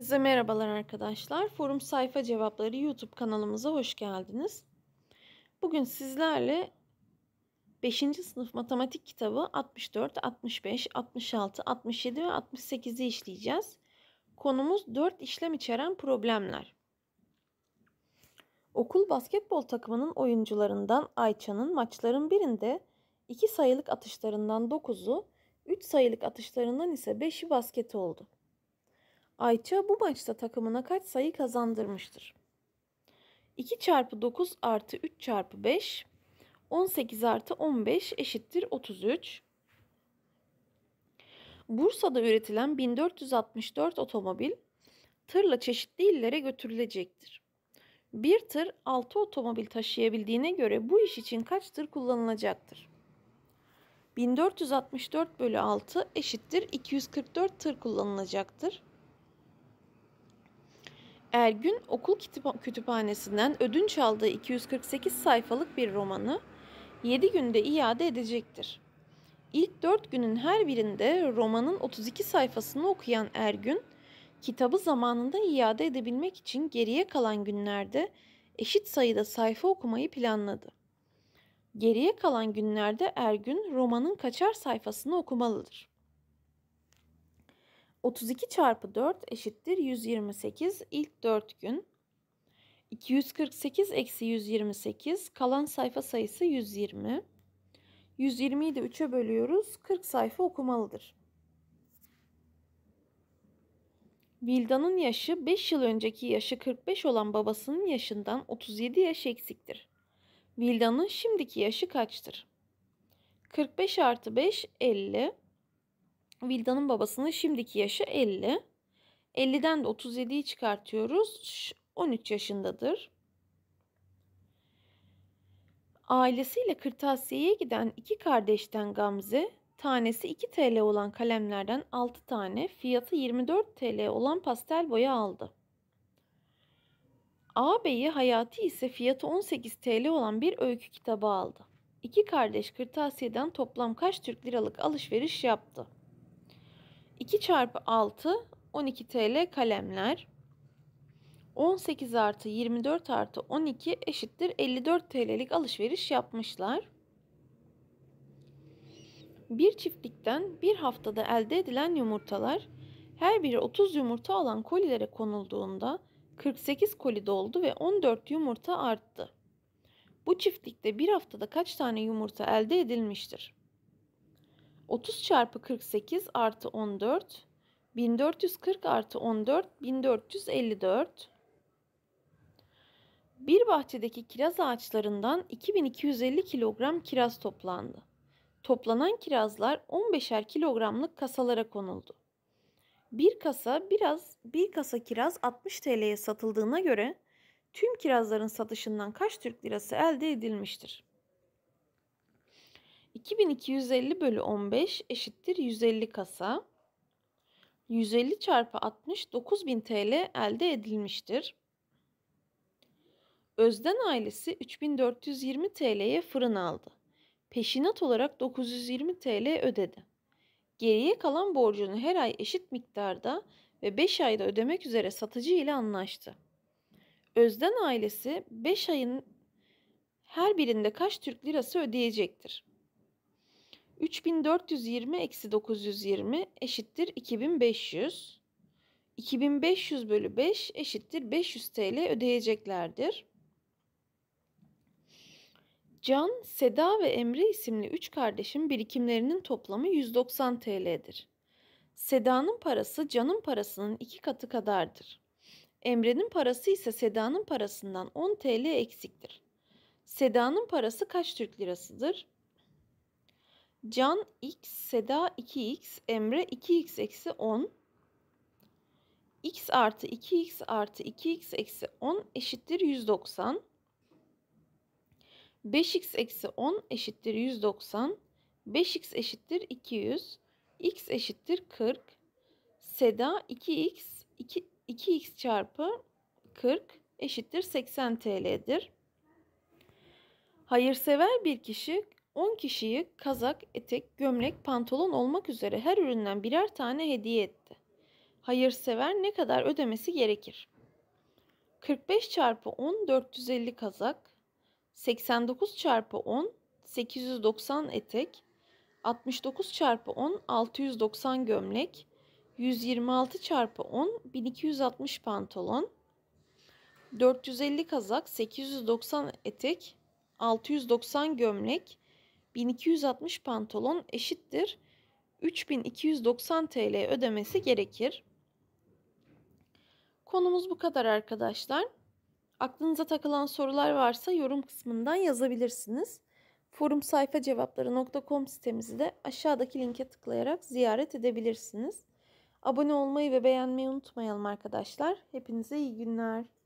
Size merhabalar arkadaşlar. Forum Sayfa Cevapları YouTube kanalımıza hoş geldiniz. Bugün sizlerle 5. sınıf matematik kitabı 64, 65, 66, 67 ve 68'i işleyeceğiz. Konumuz 4 işlem içeren problemler. Okul basketbol takımının oyuncularından Ayça'nın maçların birinde 2 sayılık atışlarından 9'u, 3 sayılık atışlarından ise 5'i basket oldu. Ayça bu maçta takımına kaç sayı kazandırmıştır? 2 çarpı 9 artı 3 çarpı 5 18 artı 15 eşittir 33. Bursa'da üretilen 1464 otomobil tırla çeşitli illere götürülecektir. Bir tır 6 otomobil taşıyabildiğine göre bu iş için kaç tır kullanılacaktır? 1464 bölü 6 eşittir 244 tır kullanılacaktır. Ergün okul kütüphanesinden ödünç aldığı 248 sayfalık bir romanı 7 günde iade edecektir. İlk 4 günün her birinde romanın 32 sayfasını okuyan Ergün, kitabı zamanında iade edebilmek için geriye kalan günlerde eşit sayıda sayfa okumayı planladı. Geriye kalan günlerde Ergün romanın kaçar sayfasını okumalıdır. 32 çarpı 4 eşittir 128 ilk 4 gün. 248 eksi 128 kalan sayfa sayısı 120. 120'yi de 3'e bölüyoruz. 40 sayfa okumalıdır. Vilda'nın yaşı 5 yıl önceki yaşı 45 olan babasının yaşından 37 yaş eksiktir. Vilda'nın şimdiki yaşı kaçtır? 45 artı 5 50. Vilda'nın babasının şimdiki yaşı 50. 50'den de 37'yi çıkartıyoruz. 13 yaşındadır. Ailesiyle kırtasiyeye giden iki kardeşten Gamze, tanesi 2 TL olan kalemlerden 6 tane, fiyatı 24 TL olan pastel boya aldı. Ağabeyi Hayati ise fiyatı 18 TL olan bir öykü kitabı aldı. İki kardeş kırtasiyeden toplam kaç Türk liralık alışveriş yaptı? 2 çarpı 6 12 TL kalemler. 18 artı 24 artı 12 eşittir 54 TL'lik alışveriş yapmışlar. Bir çiftlikten bir haftada elde edilen yumurtalar her biri 30 yumurta olan kolilere konulduğunda 48 koli doldu ve 14 yumurta arttı. Bu çiftlikte bir haftada kaç tane yumurta elde edilmiştir? 30 çarpı 48 artı 14 1440 artı 14 1454 bir bahçedeki kiraz ağaçlarından 2250 kilogram kiraz toplandı. Toplanan kirazlar 15'er kilogramlık kasalara konuldu. Bir kasa biraz bir kasa kiraz 60 TL'ye satıldığına göre tüm kirazların satışından kaç Türk lirası elde edilmiştir? 2250 bölü 15 eşittir 150 kasa. 150 çarpı 60 9000 TL elde edilmiştir. Özden ailesi 3420 TL'ye fırın aldı. Peşinat olarak 920 TL ödedi. Geriye kalan borcunu her ay eşit miktarda ve 5 ayda ödemek üzere satıcı ile anlaştı. Özden ailesi 5 ayın her birinde kaç Türk lirası ödeyecektir? 3420 eksi 920 eşittir 2500. 2500 bölü 5 eşittir 500 TL ödeyeceklerdir. Can, Seda ve Emre isimli 3 kardeşin birikimlerinin toplamı 190 TL'dir. Seda'nın parası Can'ın parasının 2 katı kadardır. Emre'nin parası ise Seda'nın parasından 10 TL eksiktir. Seda'nın parası kaç Türk lirasıdır? Can x, Seda 2x, Emre 2x eksi 10. x artı 2x artı 2x eksi 10 eşittir 190. 5x eksi 10 eşittir 190. 5x eşittir 200. x eşittir 40. Seda 2x 2, 2x çarpı 40 eşittir 80 TL'dir. Hayırsever bir kişi 10 kişiyi kazak, etek, gömlek, pantolon olmak üzere her üründen birer tane hediye etti. Hayırsever ne kadar ödemesi gerekir? 45 çarpı 10 450 kazak, 89 çarpı 10 890 etek, 69 çarpı 10 690 gömlek, 126 çarpı 10 1260 pantolon, 450 kazak, 890 etek, 690 gömlek, 1260 pantolon eşittir 3290 TL ödemesi gerekir. Konumuz bu kadar arkadaşlar. Aklınıza takılan sorular varsa yorum kısmından yazabilirsiniz. Forum sayfa cevapları.com sitemizi de aşağıdaki linke tıklayarak ziyaret edebilirsiniz. Abone olmayı ve beğenmeyi unutmayalım arkadaşlar. Hepinize iyi günler.